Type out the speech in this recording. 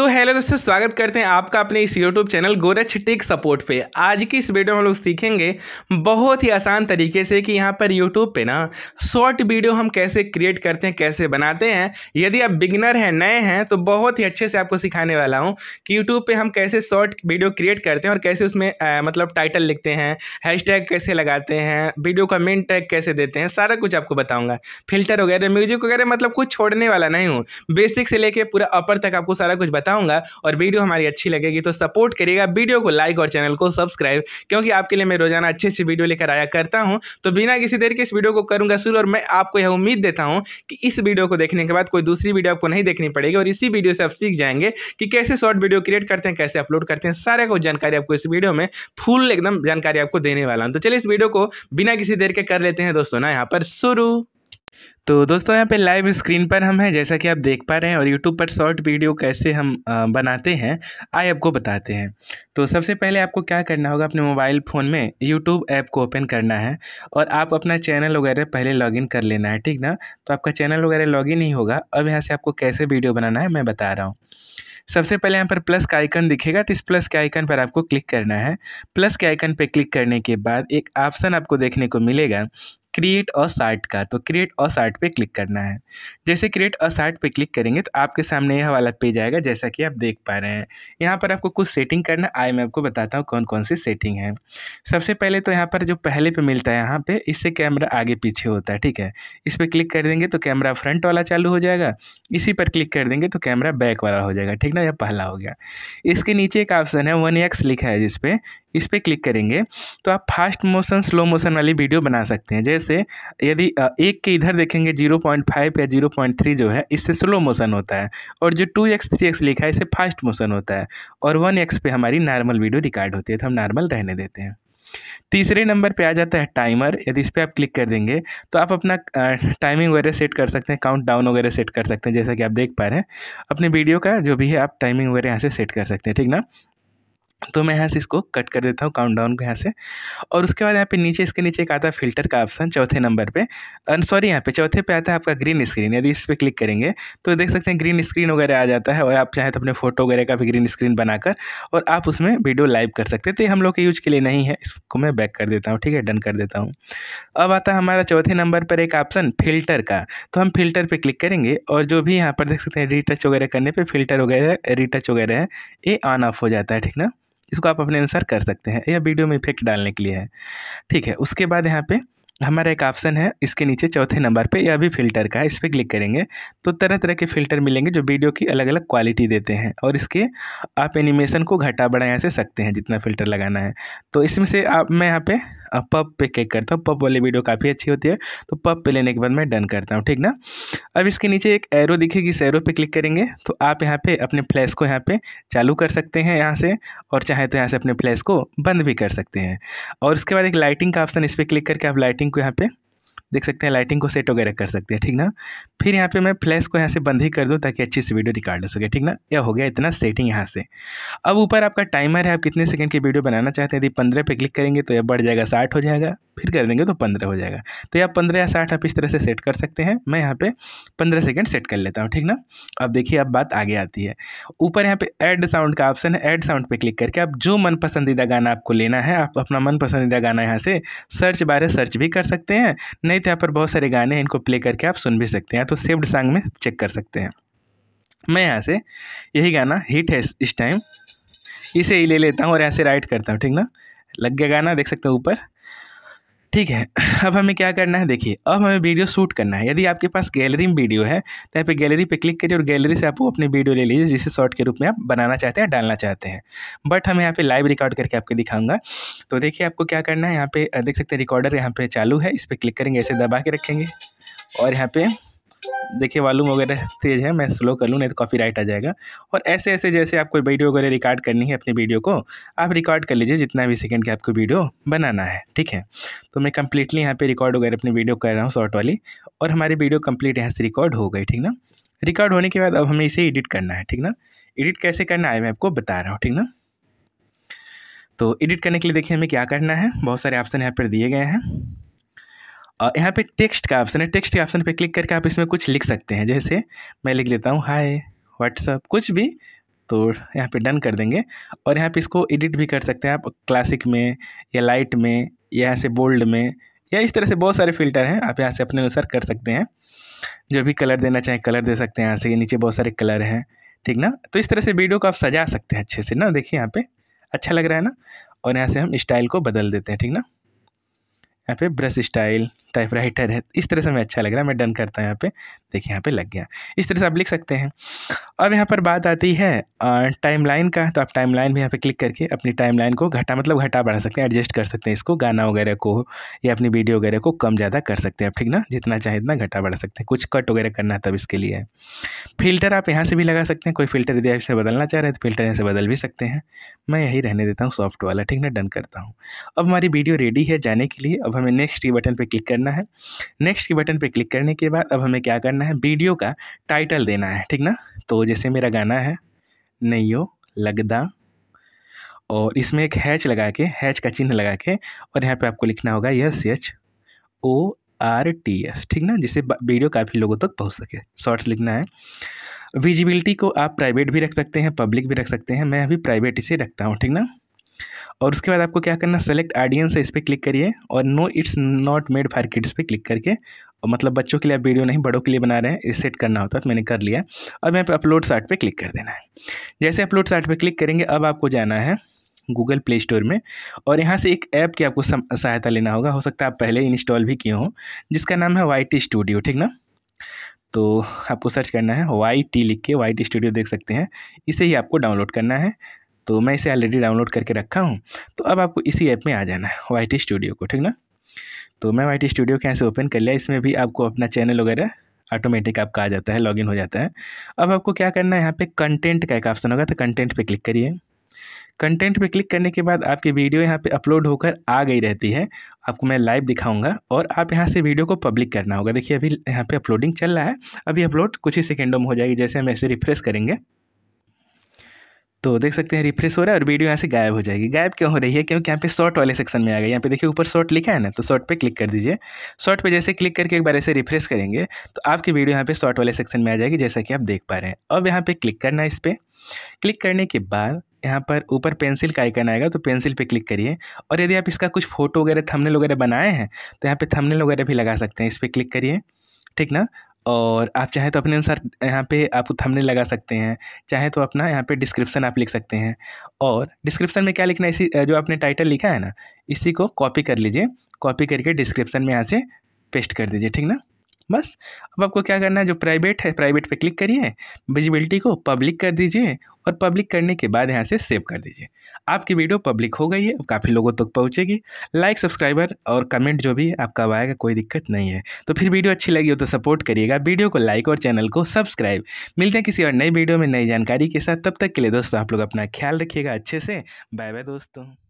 तो हेलो दोस्तों स्वागत करते हैं आपका अपने इस यूट्यूब चैनल गोरच टिक सपोर्ट पे आज की इस वीडियो में हम लोग सीखेंगे बहुत ही आसान तरीके से कि यहाँ पर यूट्यूब पे ना शॉर्ट वीडियो हम कैसे क्रिएट करते हैं कैसे बनाते हैं यदि आप बिगनर हैं नए हैं तो बहुत ही अच्छे से आपको सिखाने वाला हूँ कि यूट्यूब पर हम कैसे शॉर्ट वीडियो क्रिएट करते हैं और कैसे उसमें आ, मतलब टाइटल लिखते हैं हैश कैसे लगाते हैं वीडियो का मेन टैग कैसे देते हैं सारा कुछ आपको बताऊँगा फिल्टर वगैरह म्यूजिक वगैरह मतलब कुछ छोड़ने वाला नहीं हूँ बेसिक से लेकर पूरा अपर तक आपको सारा कुछ बता बताऊंगा और वीडियो हमारी अच्छी लगेगी तो सपोर्ट करिएगा वीडियो को लाइक और चैनल को सब्सक्राइब क्योंकि आपके लिए मैं रोजाना अच्छी अच्छी वीडियो लेकर आया करता हूँ तो बिना किसी देर के इस वीडियो को करूँगा शुरू और मैं आपको यह उम्मीद देता हूँ कि इस वीडियो को देखने के बाद कोई दूसरी वीडियो आपको नहीं देखनी पड़ेगी और इसी वीडियो से आप सीख जाएंगे कि कैसे शॉर्ट वीडियो क्रिएट करते हैं कैसे अपलोड करते हैं सारे को जानकारी आपको इस वीडियो में फुल एकदम जानकारी आपको देने वाला हूँ तो चलिए इस वीडियो को बिना किसी देर के कर लेते हैं दोस्तों ना यहाँ पर शुरू तो दोस्तों यहाँ पे लाइव स्क्रीन पर हम हैं जैसा कि आप देख पा रहे हैं और यूट्यूब पर शॉर्ट वीडियो कैसे हम बनाते हैं आए आपको बताते हैं तो सबसे पहले आपको क्या करना होगा अपने मोबाइल फ़ोन में यूट्यूब ऐप को ओपन करना है और आप अपना चैनल वगैरह पहले लॉगिन कर लेना है ठीक ना तो आपका चैनल वगैरह लॉगिन ही होगा अब यहाँ से आपको कैसे वीडियो बनाना है मैं बता रहा हूँ सबसे पहले यहाँ पर प्लस का आइकन दिखेगा तो इस प्लस के आइकन पर आपको क्लिक करना है प्लस के आइकन पर क्लिक करने के बाद एक ऑप्शन आपको देखने को मिलेगा क्रिएट अ साइट का तो क्रिएट अ साइट पे क्लिक करना है जैसे क्रिएट अ साइट पे क्लिक करेंगे तो आपके सामने यह वाला पेज आएगा जैसा कि आप देख पा रहे हैं यहाँ पर आपको कुछ सेटिंग करना आए मैं आपको बताता हूँ कौन कौन सी सेटिंग है सबसे पहले तो यहाँ पर जो पहले पे मिलता है यहाँ पर इससे कैमरा आगे पीछे होता है ठीक है इस पर क्लिक कर देंगे तो कैमरा फ्रंट वाला चालू हो जाएगा इसी पर क्लिक कर देंगे तो कैमरा बैक वाला हो जाएगा ठीक ना यह पहला हो गया इसके नीचे एक ऑप्शन है वन एक्स लिखा है जिसपे इस पर क्लिक करेंगे तो आप फास्ट मोशन स्लो मोशन वाली वीडियो बना सकते हैं जैसे यदि एक के इधर देखेंगे जीरो पॉइंट फाइव या जीरो पॉइंट थ्री जो है इससे स्लो मोशन होता है और जो टू एक्स थ्री एक्स लिखा है इसे फास्ट मोशन होता है और वन एक्स पे हमारी नॉर्मल वीडियो रिकॉर्ड होती है तो हम नॉर्मल रहने देते हैं तीसरे नंबर पे आ जाता है टाइमर यदि इस पर आप क्लिक कर देंगे तो आप अपना टाइमिंग वगैरह सेट कर सकते हैं काउंट डाउन वगैरह सेट कर सकते हैं जैसा कि आप देख पा रहे हैं अपने वीडियो का जो भी है आप टाइमिंग वगैरह यहाँ से सेट कर सकते हैं ठीक ना तो मैं यहाँ से इसको कट कर देता हूँ काउंट डाउन को यहाँ से और उसके बाद यहाँ पे नीचे इसके नीचे एक आता है फिल्टर का ऑप्शन चौथे नंबर पे सॉरी यहाँ पे चौथे पे आता है आपका ग्रीन स्क्रीन यदि इस पर क्लिक करेंगे तो देख सकते हैं ग्रीन स्क्रीन वगैरह आ जाता है और आप चाहें तो अपने फोटो वगैरह का भी ग्रीन स्क्रीन बनाकर और आप उसमें वीडियो लाइव कर सकते थे तो हम लोग के यूज के लिए नहीं है इसको मैं बैक कर देता हूँ ठीक है डन कर देता हूँ अब आता है हमारा चौथे नंबर पर एक ऑप्शन फिल्टर का तो हम फिल्टर पर क्लिक करेंगे और जो भी यहाँ पर देख सकते हैं रीटच वगैरह करने पर फिल्टर वगैरह रीटच वगैरह है ये ऑन ऑफ हो जाता है ठीक ना इसको आप अपने अनुसार कर सकते हैं यह वीडियो में इफेक्ट डालने के लिए है ठीक है उसके बाद यहाँ पर हमारा एक ऑप्शन है इसके नीचे चौथे नंबर पे यह भी फ़िल्टर का है इस पर क्लिक करेंगे तो तरह तरह के फ़िल्टर मिलेंगे जो वीडियो की अलग अलग क्वालिटी देते हैं और इसके आप एनिमेशन को घटा बढ़ा यहाँ से सकते हैं जितना फ़िल्टर लगाना है तो इसमें से आप मैं यहाँ पे पब पे क्लिक करता हूँ पब वाली वीडियो काफ़ी अच्छी होती है तो पब पे लेने के बाद मैं डन करता हूँ ठीक ना अब इसके नीचे एक एरो दिखेगी इस एरो पे क्लिक करेंगे तो आप यहाँ पे अपने फ्लैश को यहाँ पे चालू कर सकते हैं यहाँ से और चाहे तो यहाँ से अपने फ्लैश को बंद भी कर सकते हैं और उसके बाद एक लाइटिंग का ऑप्शन इस पर क्लिक करके आप लाइटिंग लिंक को यहाँ पे देख सकते हैं लाइटिंग को सेट वगैरह कर सकते हैं ठीक ना फिर यहाँ पे मैं फ्लैश को यहाँ से बंद ही कर दूँ ताकि अच्छी से वीडियो रिकॉर्ड हो सके ठीक ना यह हो गया इतना सेटिंग यहाँ से अब ऊपर आपका टाइमर है आप कितने सेकंड की वीडियो बनाना चाहते हैं यदि पंद्रह पे क्लिक करेंगे तो यह बढ़ जाएगा साठ हो जाएगा फिर कर देंगे तो पंद्रह हो जाएगा तो यह पंद्रह या साठ आप इस तरह से सेट कर सकते हैं मैं यहाँ पर पंद्रह सेकेंड सेट कर लेता हूँ ठीक ना अब देखिए अब बात आगे आती है ऊपर यहाँ पे एड साउंड का ऑप्शन है एड साउंड पर क्लिक करके आप जो मन पसंदीदा गाना आपको लेना है आप अपना मन पसंदीदा गाना यहाँ से सर्च बारे सर्च भी कर सकते हैं नहीं समेत तो यहाँ पर बहुत सारे गाने हैं इनको प्ले करके आप सुन भी सकते हैं तो सेव्ड सॉन्ग में चेक कर सकते हैं मैं यहाँ से यही गाना हिट है इस टाइम इसे ही ले लेता हूँ और यहाँ से राइट करता हूँ ठीक ना लग गया गाना देख सकते हो ऊपर ठीक है अब हमें क्या करना है देखिए अब हमें वीडियो शूट करना है यदि आपके पास गैलरी में वीडियो है तो यहाँ पे गैलरी पे क्लिक करिए और गैलरी से आप अपनी वीडियो ले लीजिए जिसे शॉर्ट के रूप में आप बनाना चाहते हैं डालना चाहते हैं बट हम यहाँ पे लाइव रिकॉर्ड करके आपको दिखाऊंगा तो देखिए आपको क्या करना है यहाँ पे देख सकते हैं रिकॉर्डर यहाँ पे चालू है इस पर क्लिक करेंगे ऐसे दबा के रखेंगे और यहाँ पर देखिए वालूम वगैरह तेज़ है मैं स्लो कर लूँ नहीं तो कॉपी राइट आ जाएगा और ऐसे ऐसे जैसे आपको वीडियो वगैरह रिकॉर्ड करनी है अपनी वीडियो को आप रिकॉर्ड कर लीजिए जितना भी सेकेंड की आपको वीडियो बनाना है ठीक है तो मैं कंप्लीटली यहाँ पर रिकॉर्ड वगैरह अपनी वीडियो कर रहा हूँ शॉर्ट वाली और हमारी वीडियो कम्प्लीट यहाँ से रिकॉर्ड हो गई ठीक ना रिकॉर्ड होने के बाद अब हमें इसे एडिट करना है ठीक ना एडिट कैसे करना है मैं आपको बता रहा हूँ ठीक ना तो एडिट करने के लिए देखिए हमें क्या करना है बहुत सारे ऑप्शन यहाँ पर दिए गए हैं यहाँ पे टेक्स्ट का ऑप्शन है टेक्स्ट के ऑप्शन पे क्लिक करके आप इसमें कुछ लिख सकते हैं जैसे मैं लिख लेता हूँ हाय व्हाट्सअप कुछ भी तो यहाँ पे डन कर देंगे और यहाँ पे इसको एडिट भी कर सकते हैं आप क्लासिक में या लाइट में या यहाँ से बोल्ड में या इस तरह से बहुत सारे फिल्टर हैं आप यहाँ से अपने अनुसार कर सकते हैं जो भी कलर देना चाहें कलर दे सकते हैं यहाँ से नीचे बहुत सारे कलर हैं ठीक ना तो इस तरह से वीडियो को आप सजा सकते हैं अच्छे से ना देखिए यहाँ पर अच्छा लग रहा है ना और यहाँ से हम स्टाइल को बदल देते हैं ठीक ना यहाँ पे ब्रश स्टाइल टाइप राइटर है इस तरह से हमें अच्छा लग रहा है मैं डन करता हूँ यहाँ पे देखिए यहाँ पे लग गया इस तरह से आप लिख सकते हैं अब यहाँ पर बात आती है टाइम लाइन का तो आप टाइम लाइन भी यहाँ पे क्लिक करके अपनी टाइम लाइन को घटा मतलब घटा बढ़ा सकते हैं एडजस्ट कर सकते हैं इसको गाना वगैरह को या अपनी वीडियो वगैरह को कम ज़्यादा कर सकते हैं आप ठीक ना जितना चाहे इतना घटा बढ़ा सकते हैं कुछ कट वगैरह करना है तब इसके लिए फिल्टर आप यहाँ से भी लगा सकते हैं कोई फिल्टर यदि आप इसे बदलना चाह रहे हैं तो फिल्टर यहाँ से बदल भी सकते हैं मैं यही रहने देता हूँ सॉफ्ट वाला ठीक ना डन करता हूँ अब हमारी वीडियो रेडी है जाने के लिए अब हमें नेक्स्ट के बटन पर क्लिक करना है नेक्स्ट के बटन पर क्लिक करने के बाद अब हमें क्या करना है वीडियो का टाइटल देना है ठीक ना तो जैसे मेरा गाना है नहीं लगदा और इसमें एक हैच लगा के हैच का चिन्ह लगा के और यहाँ पे आपको लिखना होगा S H O R T S ठीक ना जिससे वीडियो काफ़ी लोगों तक पहुँच सके शॉर्ट्स लिखना है विजिबिलिटी को आप प्राइवेट भी रख सकते हैं पब्लिक भी रख सकते हैं मैं अभी प्राइवेट इसे रखता हूँ ठीक ना और उसके बाद आपको क्या करना सेलेक्ट ऑडियंस है इस पर क्लिक करिए और no it's not made for kids पे क्लिक करके और मतलब बच्चों के लिए आप वीडियो नहीं बड़ों के लिए बना रहे हैं इस सेट करना होता है तो मैंने कर लिया अब यहाँ पे अपलोड साइट पे क्लिक कर देना है जैसे अपलोड साइट पे क्लिक करेंगे अब आपको जाना है गूगल प्ले स्टोर में और यहाँ से एक ऐप की आपको सहायता लेना होगा हो सकता है आप पहले इंस्टॉल भी किए हों जिसका नाम है वाई स्टूडियो ठीक ना तो आपको सर्च करना है वाई टी लिख के वाई टी स्टूडियो देख सकते हैं इसे ही आपको डाउनलोड करना है तो मैं इसे ऑलरेडी डाउनलोड करके रखा हूँ तो अब आपको इसी ऐप में आ जाना है वाई टी स्टूडियो को ठीक ना तो मैं वाई टी स्टूडियो के यहाँ से ओपन कर लिया इसमें भी आपको अपना चैनल वगैरह ऑटोमेटिक आपका आ जाता है लॉगिन हो जाता है अब आपको क्या करना है यहाँ पे कंटेंट का एक ऑप्शन होगा तो कंटेंट पे क्लिक करिए कंटेंट पे क्लिक करने के बाद आपकी वीडियो यहाँ पे अपलोड होकर आ गई रहती है आपको मैं लाइव दिखाऊंगा और आप यहाँ से वीडियो को पब्लिक करना होगा देखिए अभी यहाँ पे अपलोडिंग चल रहा है अभी अपलोड कुछ ही सेकेंडों में हो जाएगी जैसे हम ऐसे रिफ्रेश करेंगे तो देख सकते हैं रिफ्रेश हो रहा है और वीडियो यहाँ से गायब हो जाएगी गायब क्यों हो रही है क्योंकि यहाँ पे शॉर्ट वाले सेक्शन में आ गया यहाँ पे देखिए ऊपर शॉर्ट लिखा है ना तो शॉर्ट पे क्लिक कर दीजिए शॉर्ट पे जैसे क्लिक करके एक बार ऐसे रिफ्रेश करेंगे तो आपकी वीडियो यहाँ पे शॉर्ट वाले सेक्शन में आ जाएगी जैसा कि आप देख पा रहे हैं अब यहाँ पर क्लिक करना है इस पर क्लिक करने के बाद यहाँ पर ऊपर पेंसिल का आइकन आएगा तो पेंसिल पे क्लिक करिए और यदि आप इसका कुछ फोटो वगैरह थंबनेल वगैरह बनाए हैं तो यहाँ पे थंबनेल वगैरह भी लगा सकते हैं इस पर क्लिक करिए ठीक ना और आप चाहें तो अपने अनुसार यहाँ पे आप थंबनेल लगा सकते हैं चाहे तो अपना यहाँ पे डिस्क्रिप्शन आप लिख सकते हैं और डिस्क्रिप्शन में क्या लिखना है इसी जो आपने टाइटल लिखा है ना इसी को कॉपी कर लीजिए कॉपी करके डिस्क्रिप्शन में यहाँ से पेस्ट कर दीजिए ठीक ना बस अब आपको क्या करना है जो प्राइवेट है प्राइवेट पे क्लिक करिए विजिबिलिटी को पब्लिक कर दीजिए और पब्लिक करने के बाद यहाँ से सेव कर दीजिए आपकी वीडियो पब्लिक हो गई है काफ़ी लोगों तक तो पहुँचेगी लाइक सब्सक्राइबर और कमेंट जो भी आपका आएगा कोई दिक्कत नहीं है तो फिर वीडियो अच्छी लगी हो तो सपोर्ट करिएगा वीडियो को लाइक और चैनल को सब्सक्राइब मिलते हैं किसी और नई वीडियो में नई जानकारी के साथ तब तक के लिए दोस्तों आप लोग अपना ख्याल रखिएगा अच्छे से बाय बाय दोस्तों